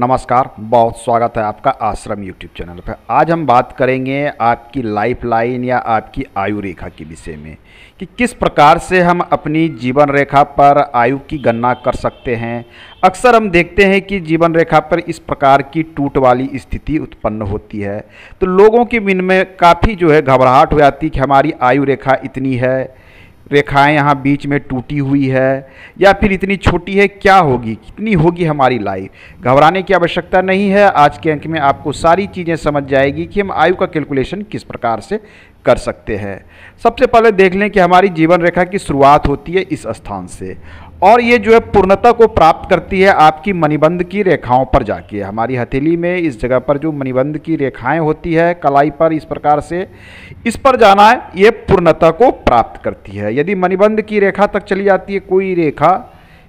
नमस्कार बहुत स्वागत है आपका आश्रम यूट्यूब चैनल पर आज हम बात करेंगे आपकी लाइफ लाइन या आपकी आयु रेखा के विषय में कि किस प्रकार से हम अपनी जीवन रेखा पर आयु की गणना कर सकते हैं अक्सर हम देखते हैं कि जीवन रेखा पर इस प्रकार की टूट वाली स्थिति उत्पन्न होती है तो लोगों के मन में काफ़ी जो है घबराहट हो जाती कि हमारी आयु रेखा इतनी है रेखाएं यहाँ बीच में टूटी हुई है या फिर इतनी छोटी है क्या होगी कितनी होगी हमारी लाइफ घबराने की आवश्यकता नहीं है आज के अंक में आपको सारी चीज़ें समझ जाएगी कि हम आयु का कैलकुलेशन किस प्रकार से कर सकते हैं सबसे पहले देख लें कि हमारी जीवन रेखा की शुरुआत होती है इस स्थान से और ये जो है पूर्णता को प्राप्त करती है आपकी मणिबंध की रेखाओं पर जाके हमारी हथेली में इस जगह पर जो मणिबंध की रेखाएं होती है कलाई पर इस प्रकार से इस पर जाना है ये पूर्णता को प्राप्त करती है यदि मणिबंध की रेखा तक चली जाती है कोई रेखा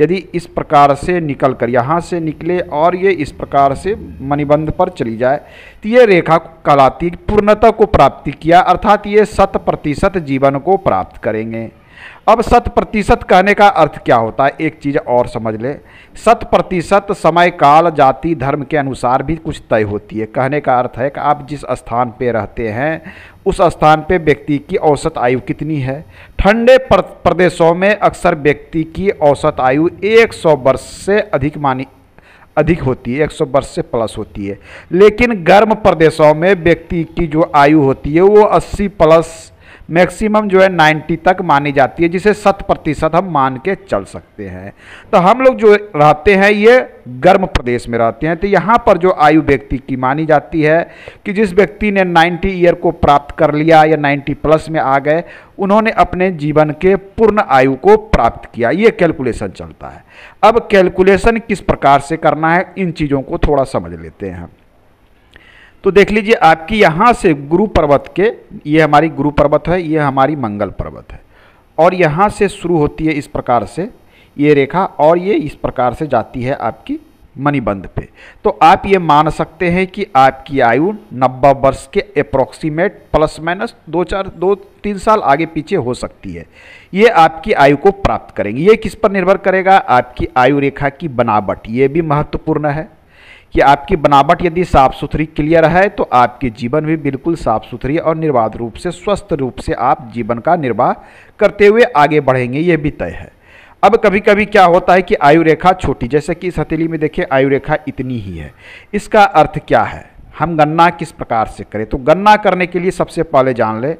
यदि इस प्रकार से निकल कर यहाँ से निकले और ये इस प्रकार से मणिबंध पर चली जाए तो ये रेखा कहलाती पूर्णता को प्राप्ति किया अर्थात ये शत प्रतिशत जीवन को प्राप्त करेंगे अब शत प्रतिशत कहने का अर्थ क्या होता है एक चीज़ और समझ ले शत प्रतिशत समय काल जाति धर्म के अनुसार भी कुछ तय होती है कहने का अर्थ है कि आप जिस स्थान पर रहते हैं उस स्थान पर व्यक्ति की औसत आयु कितनी है ठंडे प्रदेशों में अक्सर व्यक्ति की औसत आयु 100 वर्ष से अधिक मानी अधिक होती है 100 वर्ष से प्लस होती है लेकिन गर्म प्रदेशों में व्यक्ति की जो आयु होती है वो 80 प्लस मैक्सिमम जो है 90 तक मानी जाती है जिसे शत प्रतिशत हम मान के चल सकते हैं तो हम लोग जो रहते हैं ये गर्म प्रदेश में रहते हैं तो यहाँ पर जो आयु व्यक्ति की मानी जाती है कि जिस व्यक्ति ने 90 ईयर को प्राप्त कर लिया या 90 प्लस में आ गए उन्होंने अपने जीवन के पूर्ण आयु को प्राप्त किया ये कैलकुलेशन चलता है अब कैलकुलेशन किस प्रकार से करना है इन चीज़ों को थोड़ा समझ लेते हैं तो देख लीजिए आपकी यहाँ से गुरु पर्वत के ये हमारी गुरु पर्वत है ये हमारी मंगल पर्वत है और यहाँ से शुरू होती है इस प्रकार से ये रेखा और ये इस प्रकार से जाती है आपकी मणिबंध पे तो आप ये मान सकते हैं कि आपकी आयु नब्बे वर्ष के अप्रोक्सीमेट प्लस माइनस दो चार दो तीन साल आगे पीछे हो सकती है ये आपकी आयु को प्राप्त करेंगे ये किस पर निर्भर करेगा आपकी आयु रेखा की बनावट ये भी महत्वपूर्ण है कि आपकी बनावट यदि साफ सुथरी क्लियर है तो आपके जीवन भी बिल्कुल साफ सुथरी और निर्बाध रूप से स्वस्थ रूप से आप जीवन का निर्वाह करते हुए आगे बढ़ेंगे ये भी तय है अब कभी कभी क्या होता है कि आयु रेखा छोटी जैसे कि इस हथेली में देखिए आयु रेखा इतनी ही है इसका अर्थ क्या है हम गन्ना किस प्रकार से करें तो गन्ना करने के लिए सबसे पहले जान ले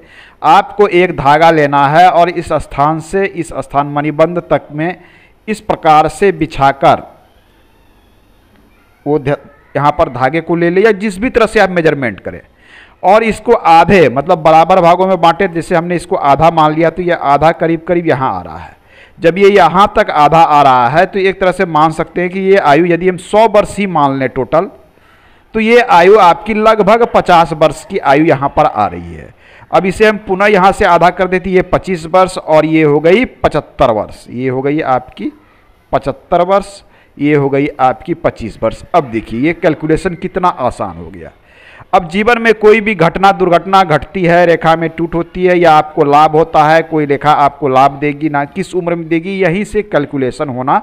आपको एक धागा लेना है और इस स्थान से इस स्थान मणिबंध तक में इस प्रकार से बिछाकर वो यहाँ पर धागे को ले ले या जिस भी तरह से आप मेजरमेंट करें और इसको आधे मतलब बराबर भागों में बांटे जैसे हमने इसको आधा मान लिया तो यह आधा करीब करीब यहाँ आ रहा है जब ये यहाँ तक आधा आ रहा है तो एक तरह से मान सकते हैं कि ये आयु यदि हम सौ वर्ष ही मान लें टोटल तो ये आयु आपकी लगभग पचास वर्ष की आयु यहाँ पर आ रही है अब इसे हम पुनः यहाँ से आधा कर देती ये पच्चीस वर्ष और ये हो गई पचहत्तर वर्ष ये हो गई आपकी पचहत्तर वर्ष ये हो गई आपकी 25 वर्ष अब देखिए ये कैलकुलेशन कितना आसान हो गया अब जीवन में कोई भी घटना दुर्घटना घटती है रेखा में टूट होती है या आपको लाभ होता है कोई रेखा आपको लाभ देगी ना किस उम्र में देगी यहीं से कैलकुलेशन होना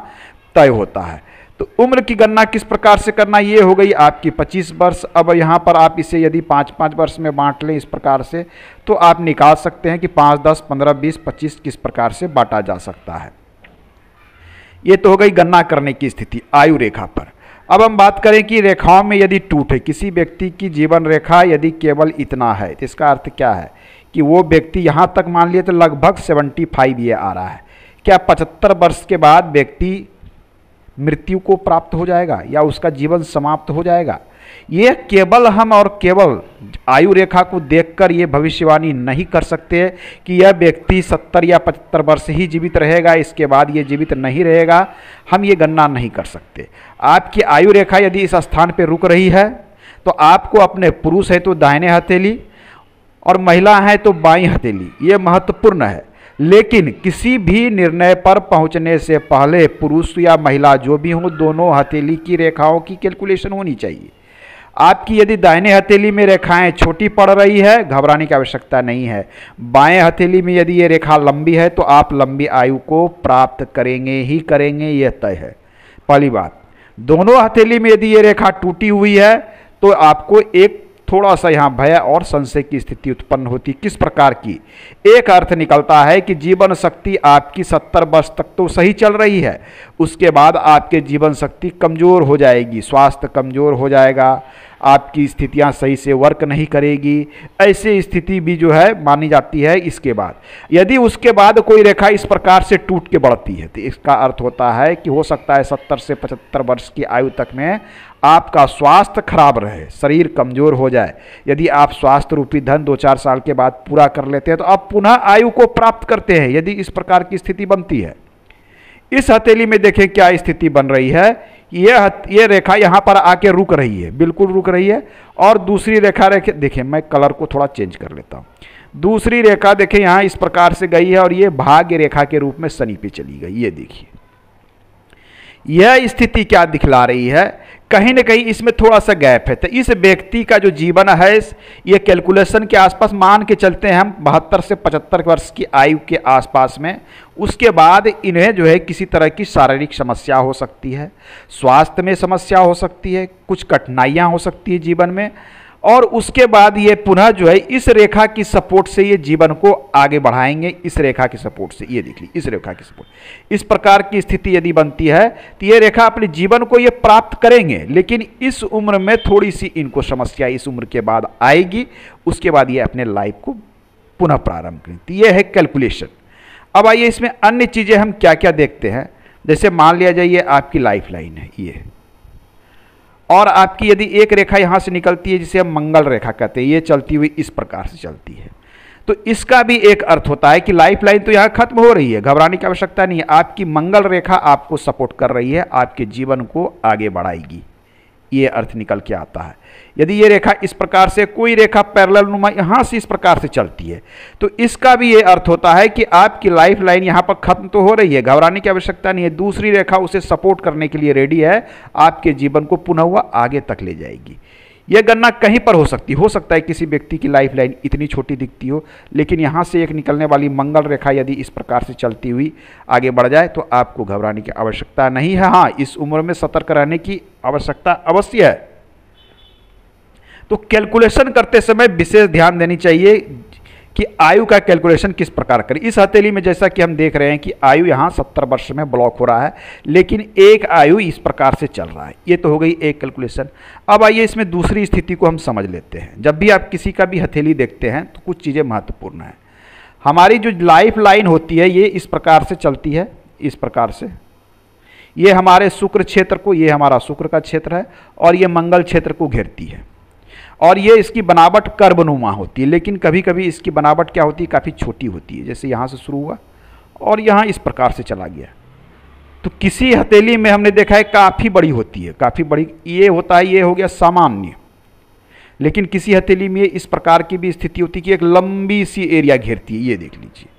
तय होता है तो उम्र की गणना किस प्रकार से करना ये हो गई आपकी 25 वर्ष अब यहाँ पर आप इसे यदि पाँच पाँच वर्ष में बांट लें इस प्रकार से तो आप निकाल सकते हैं कि पाँच दस पंद्रह बीस पच्चीस किस प्रकार से बांटा जा सकता है ये तो हो गई गन्ना करने की स्थिति आयु रेखा पर अब हम बात करें कि रेखाओं में यदि टूटे किसी व्यक्ति की जीवन रेखा यदि केवल इतना है तो इसका अर्थ क्या है कि वो व्यक्ति यहाँ तक मान लिए तो लगभग सेवेंटी फाइव ये आ रहा है क्या पचहत्तर वर्ष के बाद व्यक्ति मृत्यु को प्राप्त हो जाएगा या उसका जीवन समाप्त हो जाएगा ये केवल हम और केवल आयु रेखा को देखकर ये भविष्यवाणी नहीं कर सकते कि यह व्यक्ति 70 या 75 वर्ष ही जीवित रहेगा इसके बाद ये जीवित नहीं रहेगा हम ये गणना नहीं कर सकते आपकी आयु रेखा यदि इस स्थान पर रुक रही है तो आपको अपने पुरुष है तो दाहिने हथेली और महिला है तो बाई हथेली ये महत्वपूर्ण है लेकिन किसी भी निर्णय पर पहुंचने से पहले पुरुष या महिला जो भी हो दोनों हथेली की रेखाओं की कैलकुलेशन होनी चाहिए आपकी यदि दाहिने हथेली में रेखाएं छोटी पड़ रही है घबराने की आवश्यकता नहीं है बाएं हथेली में यदि ये रेखा लंबी है तो आप लंबी आयु को प्राप्त करेंगे ही करेंगे यह तय है पहली बात दोनों हथेली में यदि ये रेखा टूटी हुई है तो आपको एक थोड़ा सा यहाँ भय और संशय की स्थिति उत्पन्न होती किस प्रकार की एक अर्थ निकलता है कि जीवन शक्ति आपकी सत्तर वर्ष तक तो सही चल रही है उसके बाद आपके जीवन शक्ति कमज़ोर हो जाएगी स्वास्थ्य कमज़ोर हो जाएगा आपकी स्थितियाँ सही से वर्क नहीं करेगी ऐसी स्थिति भी जो है मानी जाती है इसके बाद यदि उसके बाद कोई रेखा इस प्रकार से टूट के बढ़ती है तो इसका अर्थ होता है कि हो सकता है सत्तर से पचहत्तर वर्ष की आयु तक में आपका स्वास्थ्य खराब रहे शरीर कमज़ोर हो जाए यदि आप स्वास्थ्य रूपी धन दो चार साल के बाद पूरा कर लेते हैं तो आप पुनः आयु को प्राप्त करते हैं यदि इस प्रकार की स्थिति बनती है इस हथेली में देखें क्या स्थिति बन रही है यह ये रेखा यहाँ पर आके रुक रही है बिल्कुल रुक रही है और दूसरी रेखा रेखे देखें मैं कलर को थोड़ा चेंज कर लेता हूँ दूसरी रेखा देखें यहाँ इस प्रकार से गई है और ये भाग्य रेखा के रूप में शनि पे चली गई ये देखिए यह स्थिति क्या दिखला रही है कहीं ना कहीं इसमें थोड़ा सा गैप है तो इस व्यक्ति का जो जीवन है ये कैलकुलेशन के आसपास मान के चलते हैं हम बहत्तर से पचहत्तर वर्ष की आयु के आसपास में उसके बाद इन्हें जो है किसी तरह की शारीरिक समस्या हो सकती है स्वास्थ्य में समस्या हो सकती है कुछ कठिनाइयाँ हो सकती है जीवन में और उसके बाद ये पुनः जो है इस रेखा की सपोर्ट से ये जीवन को आगे बढ़ाएंगे इस रेखा की सपोर्ट से ये देख ली इस रेखा की सपोर्ट इस प्रकार की स्थिति यदि बनती है तो ये रेखा अपने जीवन को ये प्राप्त करेंगे लेकिन इस उम्र में थोड़ी सी इनको समस्या इस उम्र के बाद आएगी उसके बाद ये अपने लाइफ को पुनः प्रारंभ करें तो ये है कैलकुलेशन अब आइए इसमें अन्य चीज़ें हम क्या क्या देखते हैं जैसे मान लिया जाए ये आपकी लाइफ लाइन है ये और आपकी यदि एक रेखा यहाँ से निकलती है जिसे हम मंगल रेखा कहते हैं ये चलती हुई इस प्रकार से चलती है तो इसका भी एक अर्थ होता है कि लाइफ लाइन तो यहाँ खत्म हो रही है घबराने की आवश्यकता नहीं है आपकी मंगल रेखा आपको सपोर्ट कर रही है आपके जीवन को आगे बढ़ाएगी ये अर्थ निकल के आता है यदि ये रेखा इस प्रकार से कोई रेखा पैरेलल नुमा यहाँ से इस प्रकार से चलती है तो इसका भी ये अर्थ होता है कि आपकी लाइफ लाइन यहाँ पर खत्म तो हो रही है घबराने की आवश्यकता नहीं है दूसरी रेखा उसे सपोर्ट करने के लिए रेडी है आपके जीवन को पुनः हुआ आगे तक ले जाएगी यह गणना कहीं पर हो सकती हो सकता है किसी व्यक्ति की लाइफ लाइन इतनी छोटी दिखती हो लेकिन यहाँ से एक निकलने वाली मंगल रेखा यदि इस प्रकार से चलती हुई आगे बढ़ जाए तो आपको घबराने की आवश्यकता नहीं है हाँ इस उम्र में सतर्क रहने की आवश्यकता अवश्य है तो कैलकुलेशन करते समय विशेष ध्यान देनी चाहिए कि आयु का कैलकुलेशन किस प्रकार करें इस हथेली में जैसा कि हम देख रहे हैं कि आयु यहाँ सत्तर वर्ष में ब्लॉक हो रहा है लेकिन एक आयु इस प्रकार से चल रहा है ये तो हो गई एक कैलकुलेशन अब आइए इसमें दूसरी स्थिति को हम समझ लेते हैं जब भी आप किसी का भी हथेली देखते हैं तो कुछ चीज़ें महत्वपूर्ण हैं हमारी जो लाइफ लाइन होती है ये इस प्रकार से चलती है इस प्रकार से ये हमारे शुक्र क्षेत्र को ये हमारा शुक्र का क्षेत्र है और ये मंगल क्षेत्र को घेरती है और ये इसकी बनावट कर्बनुमा होती है लेकिन कभी कभी इसकी बनावट क्या होती है काफ़ी छोटी होती है जैसे यहाँ से शुरू हुआ और यहाँ इस प्रकार से चला गया तो किसी हथेली में हमने देखा है काफ़ी बड़ी होती है काफ़ी बड़ी ये होता है ये हो गया सामान्य लेकिन किसी हथेली में इस प्रकार की भी स्थिति होती है कि एक लंबी सी एरिया घेरती है ये देख लीजिए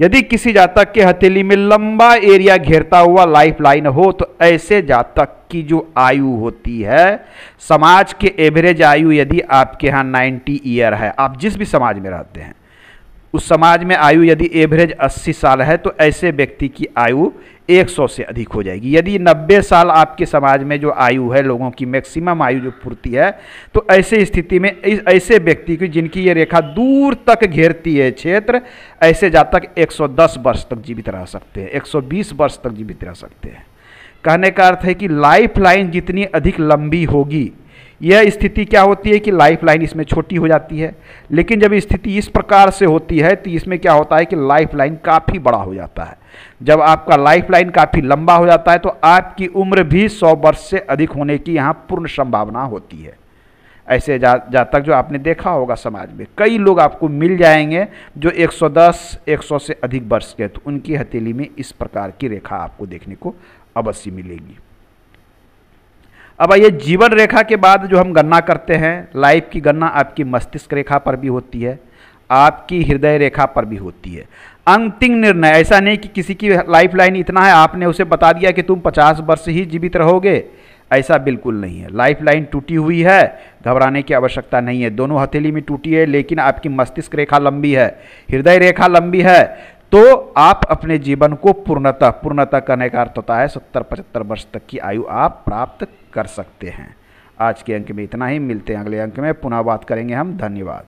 यदि किसी जातक के हथेली में लंबा एरिया घेरता हुआ लाइफ लाइन हो तो ऐसे जातक की जो आयु होती है समाज के एवरेज आयु यदि आपके यहाँ नाइन्टी ईयर है आप जिस भी समाज में रहते हैं उस समाज में आयु यदि एवरेज अस्सी साल है तो ऐसे व्यक्ति की आयु 100 से अधिक हो जाएगी यदि 90 साल आपके समाज में जो आयु है लोगों की मैक्सिमम आयु जो पूर्ति है तो ऐसे स्थिति में ऐसे व्यक्ति की जिनकी ये रेखा दूर तक घेरती है क्षेत्र ऐसे जातक 110 वर्ष तक जीवित रह सकते हैं 120 वर्ष तक जीवित रह सकते हैं कहने का अर्थ है कि लाइफ लाइन जितनी अधिक लंबी होगी यह स्थिति क्या होती है कि लाइफ लाइन इसमें छोटी हो जाती है लेकिन जब स्थिति इस प्रकार से होती है तो इसमें क्या होता है कि लाइफ लाइन काफ़ी बड़ा हो जाता है जब आपका लाइफ लाइन काफ़ी लंबा हो जाता है तो आपकी उम्र भी सौ वर्ष से अधिक होने की यहाँ पूर्ण संभावना होती है ऐसे जा जातक जो आपने देखा होगा समाज में कई लोग आपको मिल जाएंगे जो 110 100 से अधिक वर्ष के तो उनकी हथेली में इस प्रकार की रेखा आपको देखने को अवश्य मिलेगी अब आइए जीवन रेखा के बाद जो हम गणना करते हैं लाइफ की गणना आपकी मस्तिष्क रेखा पर भी होती है आपकी हृदय रेखा पर भी होती है अंतिम निर्णय ऐसा नहीं कि किसी की लाइफ लाइन इतना है आपने उसे बता दिया कि तुम 50 वर्ष ही जीवित रहोगे ऐसा बिल्कुल नहीं है लाइफ लाइन टूटी हुई है घबराने की आवश्यकता नहीं है दोनों हथेली में टूटी है लेकिन आपकी मस्तिष्क रेखा लंबी है हृदय रेखा लंबी है तो आप अपने जीवन को पूर्णतः पूर्णतः करने का अर्थ होता है सत्तर पचहत्तर वर्ष तक की आयु आप प्राप्त कर सकते हैं आज के अंक में इतना ही मिलते हैं अगले अंक में पुनः बात करेंगे हम धन्यवाद